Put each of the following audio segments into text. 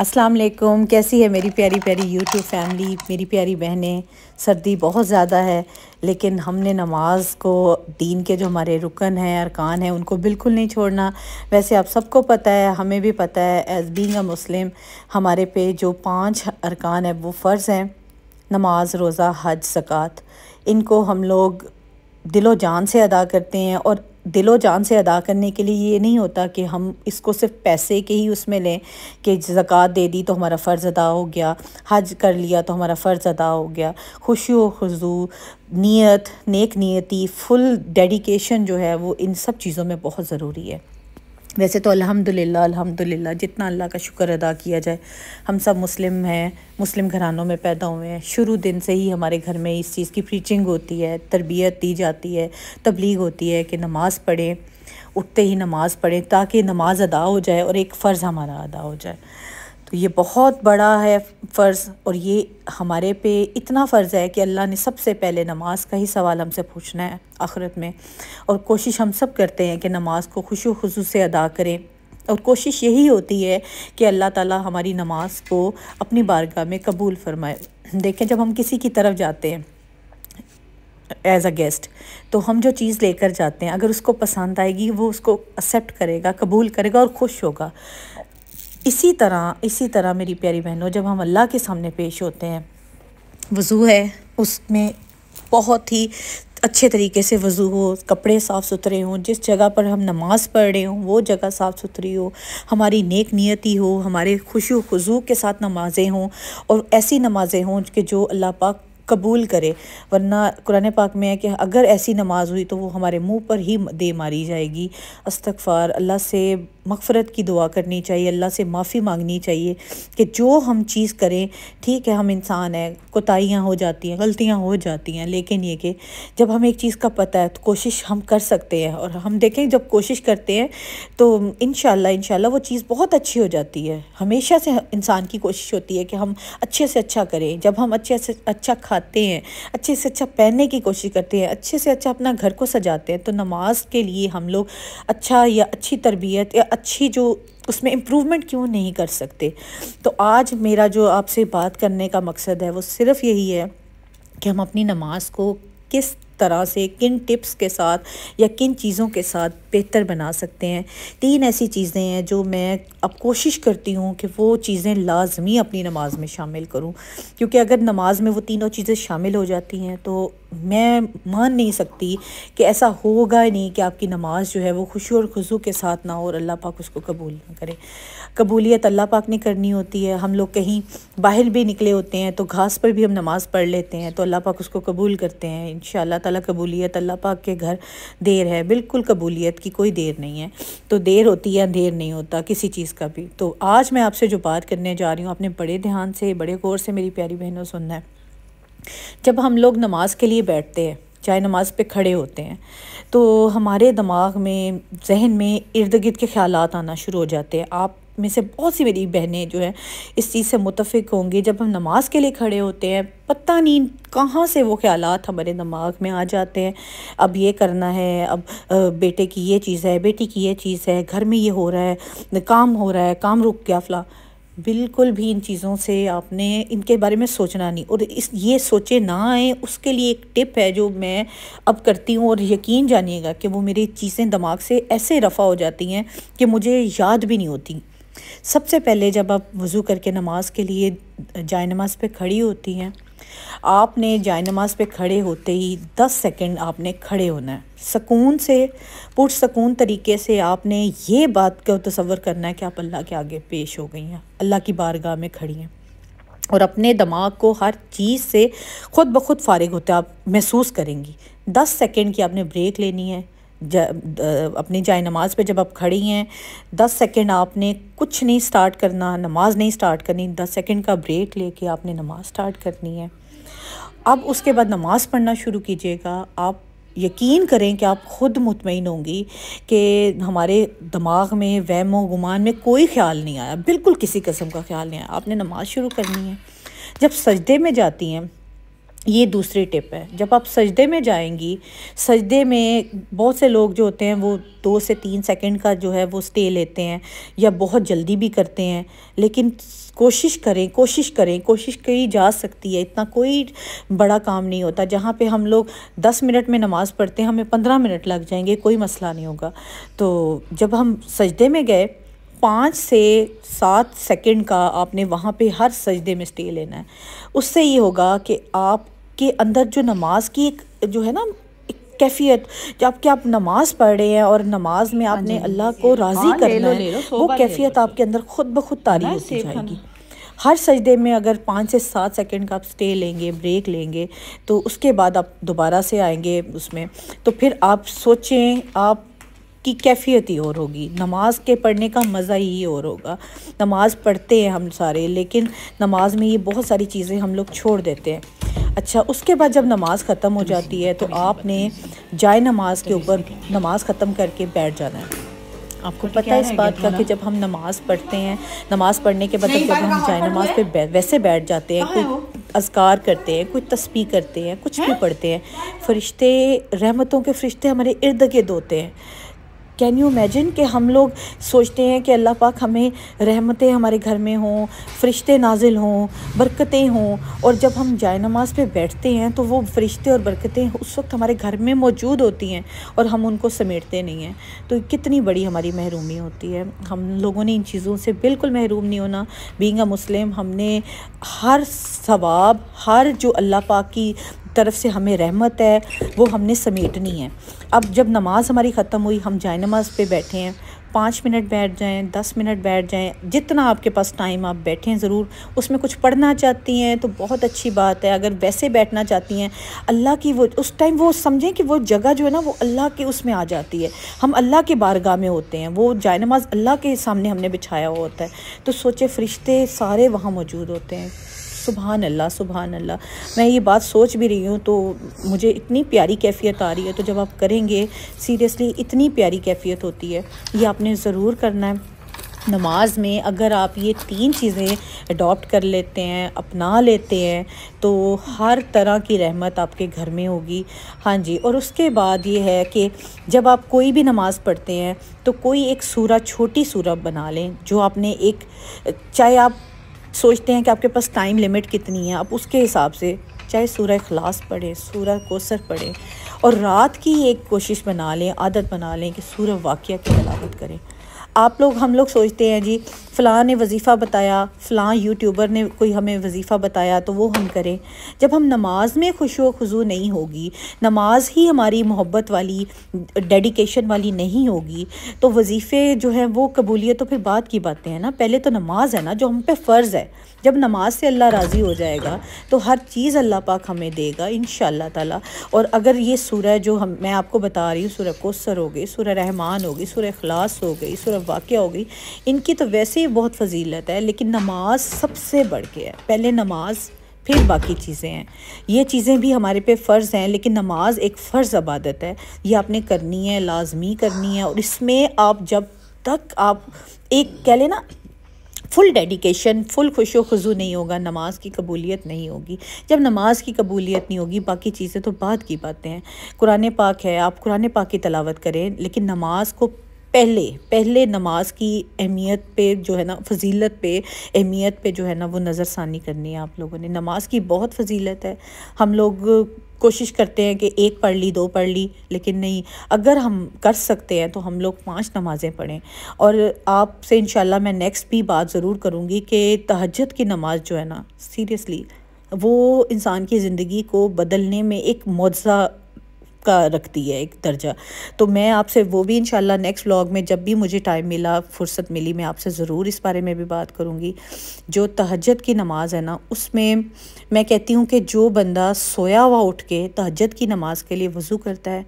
अस्सलाम वालेकुम कैसी है मेरी प्यारी प्यारी यूट्यूब फैमिली मेरी प्यारी बहनें सर्दी बहुत ज़्यादा है लेकिन हमने नमाज को दीन के जो हमारे रुकन हैं अरकान हैं उनको बिल्कुल नहीं छोड़ना वैसे आप सबको पता है हमें भी पता है एज़ बीग अ मुस्लिम हमारे पे जो पांच अरकान है वो फ़र्ज़ हैं नमाज रोज़ा हज सक़ात इनको हम लोग दिलो जान से अदा करते हैं और दिलो जान से अदा करने के लिए ये नहीं होता कि हम इसको सिर्फ पैसे के ही उसमें लें कि ज़क़़त दे दी तो हमारा फ़र्ज़ अदा हो गया हज कर लिया तो हमारा फ़र्ज़ अदा हो गया खुशी खजू नीयत नेक नीयती फुल डेडिकेशन जो है वो इन सब चीज़ों में बहुत ज़रूरी है वैसे तो अल्हम्दुलिल्लाह अल्हम्दुलिल्लाह जितना अल्लाह का शुक्र अदा किया जाए हम सब मुस्लिम हैं मुस्लिम घरानों में पैदा हुए हैं शुरू दिन से ही हमारे घर में इस चीज़ की प्रीचिंग होती है तरबियत दी जाती है तबलीग होती है कि नमाज़ पढ़ें उठते ही नमाज़ पढ़ें ताकि नमाज़ अदा हो जाए और एक फ़र्ज़ हमारा अदा हो जाए ये बहुत बड़ा है फ़र्ज़ और ये हमारे पे इतना फ़र्ज़ है कि अल्लाह ने सबसे पहले नमाज का ही सवाल हमसे पूछना है आख़रत में और कोशिश हम सब करते हैं कि नमाज को खुश खजू से अदा करें और कोशिश यही होती है कि अल्लाह ताला हमारी नमाज को अपनी बारगाह में कबूल फरमाए देखें जब हम किसी की तरफ जाते हैं एज अ गेस्ट तो हम जो चीज़ लेकर जाते हैं अगर उसको पसंद आएगी वो उसको एक्सेप्ट करेगा कबूल करेगा और खुश होगा इसी तरह इसी तरह मेरी प्यारी बहनों जब हम अल्लाह के सामने पेश होते हैं वज़ू है उसमें बहुत ही अच्छे तरीके से वज़ू हो कपड़े साफ़ सुथरे हों जिस जगह पर हम नमाज़ पढ़ रहे हों वो जगह साफ़ सुथरी हो हमारी नेक नियति हो हमारे खुशी खुजू के साथ नमाज़ें हों और ऐसी नमाज़ें हों कि जो अल्लाह पाक कबूल करे वरना कुरान पाक में है कि अगर ऐसी नमाज़ हुई तो वो हमारे मुंह पर ही दे मारी जाएगी अस्तगफ़ार अल्लाह से मफ़रत की दुआ करनी चाहिए अल्लाह से माफ़ी मांगनी चाहिए कि जो हम चीज़ करें ठीक है हम इंसान हैं कोताहियाँ हो जाती हैं गलतियाँ हो जाती हैं लेकिन ये कि जब हमें एक चीज़ का पता है तो कोशिश हम कर सकते हैं और हम देखें जब कोशिश करते हैं तो इन शाला वो चीज़ बहुत अच्छी हो जाती है हमेशा से इंसान की कोशिश होती है कि हम अच्छे से अच्छा करें जब हम अच्छे से अच्छा खाते हैं अच्छे से अच्छा पहनने की कोशिश करते हैं अच्छे से अच्छा अपना घर को सजाते हैं तो नमाज के लिए हम लोग अच्छा या अच्छी तरबियत या अच्छी जो उसमें इम्प्रूवमेंट क्यों नहीं कर सकते तो आज मेरा जो आपसे बात करने का मकसद है वो सिर्फ़ यही है कि हम अपनी नमाज को किस तरह से किन टिप्स के साथ या किन चीज़ों के साथ बेहतर बना सकते हैं तीन ऐसी चीज़ें हैं जो मैं अब कोशिश करती हूँ कि वो चीज़ें लाजमी अपनी नमाज में शामिल करूँ क्योंकि अगर नमाज में वो तीनों चीज़ें शामिल हो जाती हैं तो मैं मान नहीं सकती कि ऐसा होगा ही नहीं कि आपकी नमाज जो है वो खुशी और खुशू के साथ ना हो और अल्लाह पाक उसको कबूल ना करे कबूलियत अल्लाह पाक ने करनी होती है हम लोग कहीं बाहर भी निकले होते हैं तो घास पर भी हम नमाज़ पढ़ लेते हैं तो अल्लाह पाक उसको कबूल करते हैं इन ताला कबूलियत अल्लाह पाक के घर देर है बिल्कुल कबूलियत की कोई देर नहीं है तो देर होती है देर नहीं होता किसी चीज़ का भी तो आज मैं आपसे जो बात करने जा रही हूँ आपने बड़े ध्यान से बड़े गौर से मेरी प्यारी बहनों सुनना है जब हम लोग नमाज के लिए बैठते हैं चाहे नमाज पे खड़े होते हैं तो हमारे दिमाग में जहन में इर्द गिर्द के ख्याल आना शुरू हो जाते हैं आप में से बहुत सी मेरी बहनें जो हैं इस चीज़ से मुतफिक होंगी जब हम नमाज के लिए खड़े होते हैं पता नहीं कहाँ से वो ख्याल हमारे दिमाग में आ जाते हैं अब ये करना है अब बेटे की ये चीज़ है बेटी की ये चीज़ है घर में ये हो रहा है काम हो रहा है काम रुक गया फला बिल्कुल भी इन चीज़ों से आपने इनके बारे में सोचना नहीं और इस ये सोचे ना आए उसके लिए एक टिप है जो मैं अब करती हूँ और यकीन जानिएगा कि वो मेरी चीज़ें दिमाग से ऐसे रफ़ा हो जाती हैं कि मुझे याद भी नहीं होती सबसे पहले जब आप वज़ू करके नमाज के लिए जाय नमाज पर खड़ी होती हैं आपने जाय नमाज पर खड़े होते ही दस सेकेंड आपने खड़े होना है सकून से पुरसकून तरीके से आपने ये बात को तस्वर करना है कि आप अल्लाह के आगे पेश हो गई हैं अल्लाह की बारगाह में खड़ी हैं और अपने दिमाग को हर चीज़ से ख़ुद ब खुद फारग होते आप महसूस करेंगी दस सेकेंड की आपने ब्रेक लेनी है अपनी जाए नमाज पे जब आप खड़ी हैं दस सेकंड आपने कुछ नहीं स्टार्ट करना नमाज नहीं स्टार्ट करनी दस सेकंड का ब्रेक लेके आपने नमाज स्टार्ट करनी है अब उसके बाद नमाज पढ़ना शुरू कीजिएगा आप यकीन करें कि आप ख़ुद मुतमिन होंगी कि हमारे दिमाग में वहमो गुमान में कोई ख्याल नहीं आया बिल्कुल किसी कस्म का ख्याल नहीं आया आपने नमाज शुरू करनी है जब सजदे में जाती हैं ये दूसरी टिप है जब आप सजदे में जाएंगी सजदे में बहुत से लोग जो होते हैं वो दो से तीन सेकंड का जो है वो स्टे लेते हैं या बहुत जल्दी भी करते हैं लेकिन कोशिश करें कोशिश करें कोशिश की जा सकती है इतना कोई बड़ा काम नहीं होता जहाँ पे हम लोग दस मिनट में नमाज़ पढ़ते हैं हमें पंद्रह मिनट लग जाएंगे कोई मसला नहीं होगा तो जब हम सजदे में गए पाँच से सात सेकंड का आपने वहाँ पे हर सजदे में स्टे लेना है उससे ये होगा कि आपके अंदर जो नमाज की एक जो है ना कैफियत जो आपके आप नमाज पढ़ रहे हैं और नमाज में हाँ आपने अल्लाह को राज़ी हाँ, करना है ले वो कैफियत आपके अंदर खुद ब खुद तारी होती जाएगी हर सजदे में अगर पाँच से सात सेकंड का आप स्टे लेंगे ब्रेक लेंगे तो उसके बाद आप दोबारा से आएंगे उसमें तो फिर आप सोचें आप की कैफियत ही और होगी नमाज के पढ़ने का मज़ा ही और होगा नमाज़ पढ़ते हैं हम सारे लेकिन नमाज में ये बहुत सारी चीज़ें हम लोग छोड़ देते हैं अच्छा उसके बाद जब नमाज़ ख़त्म हो जाती है तो आपने जाए नमाज के ऊपर नमाज ख़त्म करके बैठ जाना है आपको तो पता है इस बात का कि जब हम नमाज़ पढ़ते हैं नमाज़ पढ़ने के बाद जब हम जाए नमाज पे वैसे बैठ जाते हैं कोई अजकार करते हैं कोई तस्वीर करते हैं कुछ भी पढ़ते हैं फरिश्ते रहमतों के फरिश्ते हमारे इर्द गिर्द होते हैं कैन यू इमेजिन कि हम लोग सोचते हैं कि अल्लाह पाक हमें रहमतें हमारे घर में हों फरिश्ते नाजिल हों बरकतें हों और जब हम जाय नमाज पर बैठते हैं तो वो फरिश्ते और बरकतें उस वक्त हमारे घर में मौजूद होती हैं और हम उनको समेटते नहीं हैं तो कितनी बड़ी हमारी महरूमी होती है हम लोगों ने इन चीज़ों से बिल्कुल महरूम नहीं होना बींग मुस्लिम हमने हर सवाब हर जो अल्लाह पाक की तरफ से हमें रहमत है वो हमने समेटनी है अब जब नमाज हमारी ख़त्म हुई हम जाए नमाज पर बैठे हैं पाँच मिनट बैठ जाएं दस मिनट बैठ जाएं जितना आपके पास टाइम आप बैठें ज़रूर उसमें कुछ पढ़ना चाहती हैं तो बहुत अच्छी बात है अगर वैसे बैठना चाहती हैं अल्लाह की वो उस टाइम वो समझें कि वो जगह जो है ना वो अल्लाह के उसमें आ जाती है हम अल्लाह के बारगाह में होते हैं वो जाय नमाज अल्लाह के सामने हमने बिछाया हुआ होता है तो सोचे फरिश्ते सारे वहाँ मौजूद होते हैं सुबहान अल्लाह सुबहान अल्लाह मैं ये बात सोच भी रही हूँ तो मुझे इतनी प्यारी कैफियत आ रही है तो जब आप करेंगे सीरियसली इतनी प्यारी कैफियत होती है ये आपने ज़रूर करना है नमाज में अगर आप ये तीन चीज़ें अडॉप्ट कर लेते हैं अपना लेते हैं तो हर तरह की रहमत आपके घर में होगी हाँ जी और उसके बाद ये है कि जब आप कोई भी नमाज़ पढ़ते हैं तो कोई एक सूरा छोटी सूरा बना लें जो आपने एक चाहे आप सोचते हैं कि आपके पास टाइम लिमिट कितनी है आप उसके हिसाब से चाहे सूर्य अखलास पढ़े सूर्य कोसर पढ़े और रात की एक कोशिश बना लें आदत बना लें कि सूर्य वाक्य की तलावत करें आप लोग हम लोग सोचते हैं जी फ़लाँ ने वजीफ़ा बताया फ़लाँ यूट्यूबर ने कोई हमें वजीफ़ा बताया तो वो हम करें जब हम नमाज में खुश वजू नहीं होगी नमाज ही हमारी मोहब्बत वाली डेडिकेशन वाली नहीं होगी तो वजीफ़े जो हैं वो कबूलियत तो फिर बात की बातें हैं ना पहले तो नमाज है ना जो हम पे फ़र्ज़ है जब नमाज से अल्लाह राज़ी हो जाएगा तो हर चीज़ अल्लाह पाक हमें देगा इन शाह और अगर ये सूरह जो हम मैं आपको बता रही हूँ सूरह कोसर हो गई सूरह रहमान हो गई सूरह अखलास हो गई सूरह वाक़ हो गई इनकी तो वैसे ही बहुत फजीलत है लेकिन नमाज सबसे बढ़ के है पहले नमाज फिर बाकी चीज़ें हैं ये चीज़ें भी हमारे पे फ़र्ज़ हैं लेकिन नमाज एक फ़र्ज़ इबादत है ये आपने करनी है लाजमी करनी है और इसमें आप जब तक आप एक कह लें ना फुल डेडिकेशन फुल खुश खजू नहीं होगा नमाज की कबूलियत नहीं होगी जब नमाज की कबूलियत नहीं होगी बाकी चीज़ें तो बाद की बातें हैं कुरान पाक है आप कुरान पाक की तलावत करें लेकिन नमाज को पहले पहले नमाज की अहमियत पे जो है ना फजीलत पे अहमियत पे जो है ना वो नज़रसानी करनी है आप लोगों ने नमाज की बहुत फजीलत है हम लोग कोशिश करते हैं कि एक पढ़ ली दो पढ़ ली लेकिन नहीं अगर हम कर सकते हैं तो हम लोग पांच नमाज़ें पढ़ें और आपसे इन मैं नेक्स्ट भी बात ज़रूर करूँगी कि तहजद की नमाज जो है ना सीरियसली वो इंसान की ज़िंदगी को बदलने में एक मुआवजा का रखती है एक दर्जा तो मैं आपसे वो भी इंशाल्लाह नेक्स्ट व्लॉग में जब भी मुझे टाइम मिला फुर्सत मिली मैं आपसे ज़रूर इस बारे में भी बात करूँगी जो तहजद की नमाज़ है ना उसमें मैं कहती हूँ कि जो बंदा सोया हुआ उठ के तहजद की नमाज़ के लिए वज़ू करता है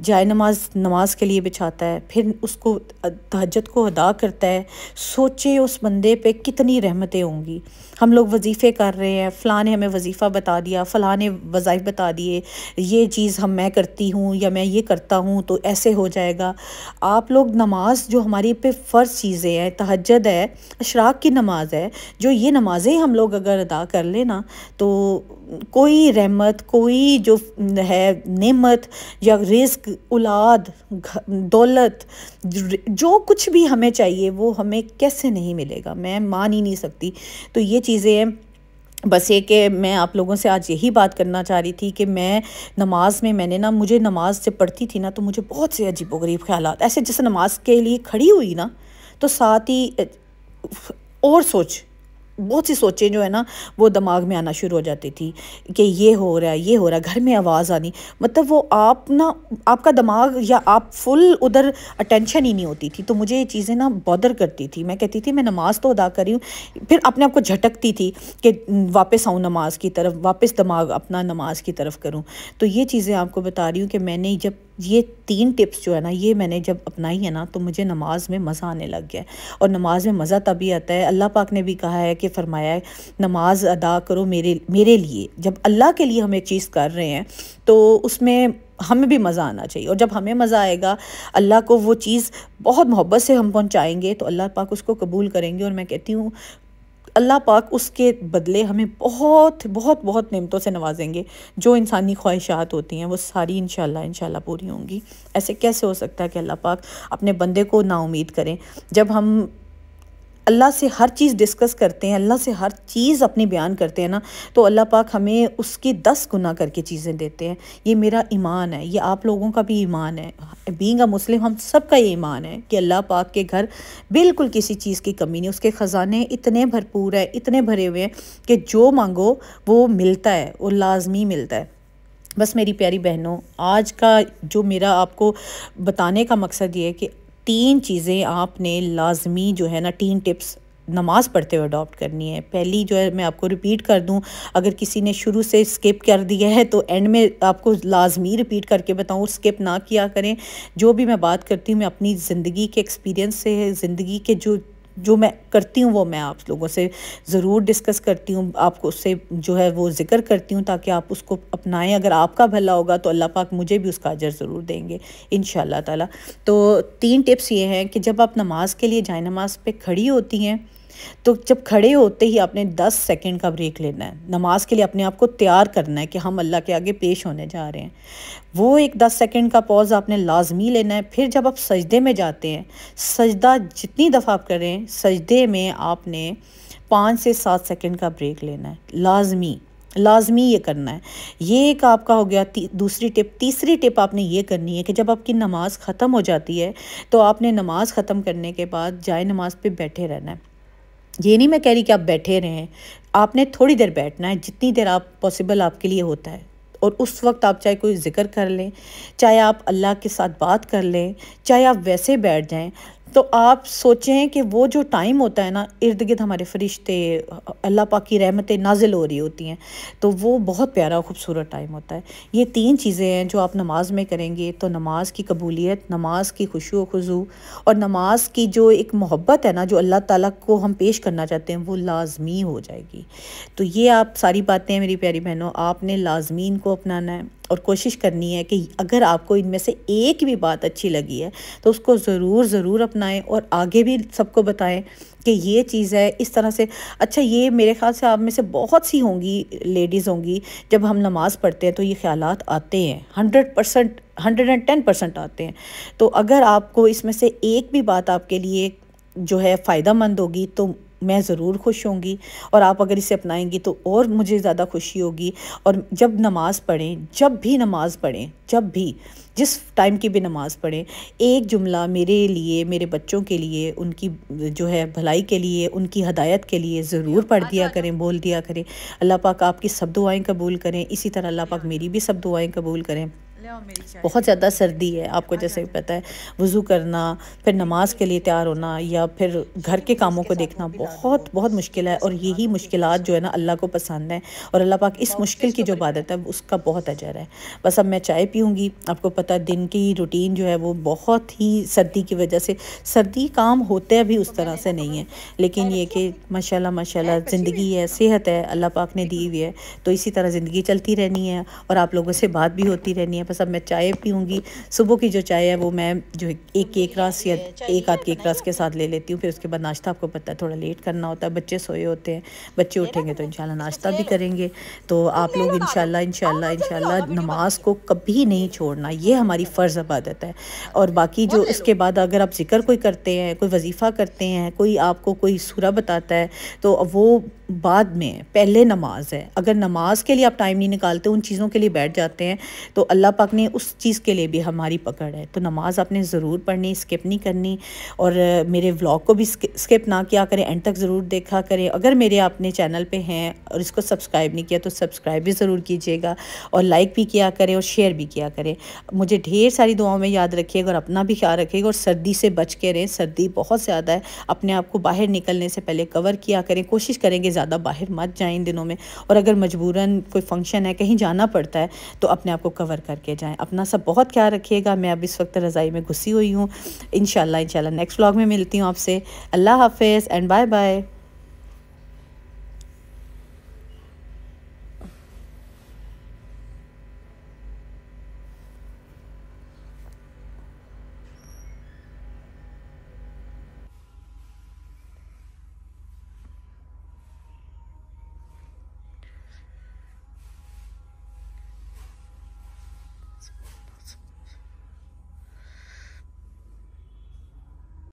जाय नमाज नमाज के लिए बिछाता है फिर उसको तहजद को अदा करता है सोचे उस बंदे पे कितनी रहमतें होंगी हम लोग वजीफ़े कर रहे हैं फ़लाँ ने हमें वजीफ़ा बता दिया फ़लाँ ने वज़ाइफ बता दिए ये चीज़ हम मैं करती हूँ या मैं ये करता हूँ तो ऐसे हो जाएगा आप लोग नमाज जो हमारी पे फ़र्ज़ चीज़ें हैं तहजद है अशराक की नमाज है जो ये नमाज़ें हम लोग अगर अदा कर लेना तो कोई रहमत कोई जो है नमत या रिस्क उलाद दौलत जो कुछ भी हमें चाहिए वो हमें कैसे नहीं मिलेगा मैं मान ही नहीं सकती तो ये चीज़ चीज़ें हैं बस ये कि मैं आप लोगों से आज यही बात करना चाह रही थी कि मैं नमाज में मैंने ना मुझे नमाज से पढ़ती थी ना तो मुझे बहुत से अजीब वरीब ख्याल ऐसे जैसे नमाज के लिए खड़ी हुई ना तो साथ ही और सोच बहुत सी सोचें जो है ना वो दिमाग में आना शुरू हो जाती थी कि ये हो रहा है ये हो रहा है घर में आवाज़ आनी मतलब वो आप ना आपका दिमाग या आप फुल उधर अटेंशन ही नहीं होती थी तो मुझे ये चीज़ें ना बॉदर करती थी मैं कहती थी मैं नमाज़ तो अदा करी हूँ फिर अपने आप को झटकती थी कि वापस आऊँ नमाज की तरफ वापस दिमाग अपना नमाज की तरफ करूँ तो ये चीज़ें आपको बता रही हूँ कि मैंने जब ये तीन टिप्स जो है ना ये मैंने जब अपनाई है ना तो मुझे नमाज में मज़ा आने लग गया है और नमाज में मज़ा तभी आता है अल्लाह पाक ने भी कहा है कि फरमाया है नमाज अदा करो मेरे मेरे लिए जब अल्लाह के लिए हम एक चीज़ कर रहे हैं तो उसमें हमें भी मज़ा आना चाहिए और जब हमें मज़ा आएगा अल्लाह को वो चीज़ बहुत मोहब्बत से हम पहुँचाएँगे तो अल्लाह पाक उसको कबूल करेंगे और मैं कहती हूँ अल्लाह पाक उसके बदले हमें बहुत बहुत बहुत नमतों से नवाजेंगे जो इंसानी ख्वाहिशात होती हैं वो सारी इन शाला पूरी होंगी ऐसे कैसे हो सकता है कि अल्लाह पाक अपने बंदे को नाउमीद करें जब हम अल्लाह से हर चीज़ डिस्कस करते हैं अल्लाह से हर चीज़ अपने बयान करते हैं ना तो अल्लाह पाक हमें उसके दस गुना करके चीज़ें देते हैं ये मेरा ईमान है ये आप लोगों का भी ईमान है बींग अ मुस्लिम हम सब का ये ईमान है कि अल्लाह पाक के घर बिल्कुल किसी चीज़ की कमी नहीं उसके ख़जाने इतने भरपूर है इतने भरे हुए हैं कि जो मांगो वो मिलता है वो लाजमी मिलता है बस मेरी प्यारी बहनों आज का जो मेरा आपको बताने का मकसद ये है कि तीन चीज़ें आपने लाजमी जो है ना तीन टिप्स नमाज़ पढ़ते हुए अडॉप्ट करनी है पहली जो है मैं आपको रिपीट कर दूं अगर किसी ने शुरू से स्किप कर दिया है तो एंड में आपको लाजमी रिपीट करके बताऊं स्किप ना किया करें जो भी मैं बात करती हूँ मैं अपनी ज़िंदगी के एक्सपीरियंस से ज़िंदगी के जो जो मैं करती हूँ वो मैं आप लोगों से ज़रूर डिस्कस करती हूँ आपको उससे जो है वो ज़िक्र करती हूँ ताकि आप उसको अपनाएं अगर आपका भला होगा तो अल्लाह पाक मुझे भी उसका अजर ज़रूर देंगे इन ताला तो तीन टिप्स ये हैं कि जब आप नमाज के लिए जाए नमाज पर खड़ी होती हैं तो जब खड़े होते ही आपने दस सेकेंड का ब्रेक लेना है नमाज के लिए अपने आप को तैयार करना है कि हम अल्लाह के आगे पेश होने जा रहे हैं वो एक दस सेकेंड का पॉज आपने लाजमी लेना है फिर जब आप सजदे में जाते हैं सजदा जितनी दफ़ा आप करें सजदे में आपने पाँच से सात सेकेंड का ब्रेक लेना है लाजमी लाजमी ये करना है ये एक आपका हो गया दूसरी टिप तीसरी टिप आपने ये करनी है कि जब आपकी नमाज़ ख़त्म हो जाती है तो आपने नमाज़ ख़त्म करने के बाद जाए नमाज पे बैठे रहना है ये नहीं मैं कह रही कि आप बैठे रहें आपने थोड़ी देर बैठना है जितनी देर आप पॉसिबल आपके लिए होता है और उस वक्त आप चाहे कोई ज़िक्र कर लें चाहे आप अल्लाह के साथ बात कर लें चाहे आप वैसे बैठ जाएं तो आप सोचें कि वो जो टाइम होता है ना इर्द गिर्द हमारे फरिश्ते अल्लाह पाक की रहमतें नाजिल हो रही होती हैं तो वो बहुत प्यारा खूबसूरत टाइम होता है ये तीन चीज़ें हैं जो आप नमाज में करेंगे तो नमाज़ की कबूलियत नमाज़ की व खजू और नमाज की जो एक मोहब्बत है ना जो अल्लाह ताला को हम पेश करना चाहते हैं वो लाजमी हो जाएगी तो ये आप सारी बातें मेरी प्यारी बहनों आपने लाजमीन को अपनाना है और कोशिश करनी है कि अगर आपको इनमें से एक भी बात अच्छी लगी है तो उसको ज़रूर ज़रूर अपनाएं और आगे भी सबको बताएं कि ये चीज़ है इस तरह से अच्छा ये मेरे ख्याल से आप में से बहुत सी होंगी लेडीज़ होंगी जब हम नमाज़ पढ़ते हैं तो ये ख्याल आते हैं hundred percent hundred and ten percent आते हैं तो अगर आपको इसमें से एक भी बात आपके लिए जो है फ़ायदा मंद होगी तो मैं ज़रूर खुश होंगी और आप अगर इसे अपनाएंगी तो और मुझे ज़्यादा खुशी होगी और जब नमाज़ पढ़ें जब भी नमाज़ पढ़ें जब भी जिस टाइम की भी नमाज़ पढ़ें एक जुमला मेरे लिए मेरे बच्चों के लिए उनकी जो है भलाई के लिए उनकी हदायत के लिए ज़रूर पढ़ दिया करें बोल दिया करें अल्लाह पाक आपकी सब दुआएं कबूल करें इसी तरह अल्लाह पाक मेरी भी सब दुआएं कबूल करें बहुत ज़्यादा सर्दी है आपको जैसे अच्छा, पता है वज़ू करना फिर नमाज के लिए तैयार होना या फिर अच्छा, घर के तो कामों को देखना बहुत बहुत मुश्किल है और यही अच्छा, मुश्किल जो है ना अल्लाह को पसंद है और अल्लाह पाक इस मुश्किल की जो आदत है उसका बहुत अजर है बस अब मैं चाय पीऊँगी आपको पता है दिन की रूटीन जो है वो बहुत ही सर्दी की वजह से सर्दी काम होते अभी उस तो तरह से तो नहीं है लेकिन ये कि माशा माशा ज़िंदगी है सेहत है अल्लाह पाक ने दी हुई है तो इसी तरह ज़िंदगी चलती रहनी है और आप लोगों से बात भी होती रहनी है बस अब मैं चाय पीऊँगी सुबह की जो चाय है वो मैं जो एक केक रास या एक आध केक रस के साथ ले लेती हूँ फिर उसके बाद नाश्ता आपको पता है थोड़ा लेट करना होता है बच्चे सोए होते हैं बच्चे उठेंगे तो इन अच्छा, नाश्ता अच्छा, भी करेंगे तो, तो आप लोग शाला इन इंशाल्लाह हाँ, नमाज को कभी नहीं छोड़ना ये अच्छा, हमारी फ़र्ज़ इबादत है और बाकी जो उसके बाद अगर आप जिक्र कोई करते हैं कोई वजीफ़ा करते हैं कोई आपको कोई सूरा बताता है तो वो बाद में पहले नमाज है अगर नमाज के लिए आप टाइम नहीं निकालते उन चीज़ों के लिए बैठ जाते हैं तो अल्लाह पाक ने उस चीज़ के लिए भी हमारी पकड़ है तो नमाज आपने ज़रूर पढ़नी स्किप नहीं करनी और मेरे व्लॉग को भी स्किप ना किया करें एंड तक ज़रूर देखा करें अगर मेरे अपने चैनल पर हैं और इसको सब्सक्राइब नहीं किया तो सब्सक्राइब भी ज़रूर कीजिएगा और लाइक भी किया करें और शेयर भी किया करें मुझे ढेर सारी दुआओं में याद रखिएगा और अपना भी ख्याल रखिएगा और सर्दी से बच के रहें सर्दी बहुत ज़्यादा है अपने आप को बाहर निकलने से पहले कवर किया करें कोशिश करेंगे ज़्यादा बाहर मत जाएँ इन दिनों में और अगर मजबूरन कोई फंक्शन है कहीं जाना पड़ता है तो अपने आप को कवर करके जाएँ अपना सब बहुत ख्याल रखिएगा मैं अब इस वक्त रज़ाई में घुसी हुई हूँ इन शाला नेक्स्ट व्लॉग में मिलती हूँ आपसे अल्लाह हाफिज़ एंड बाय बाय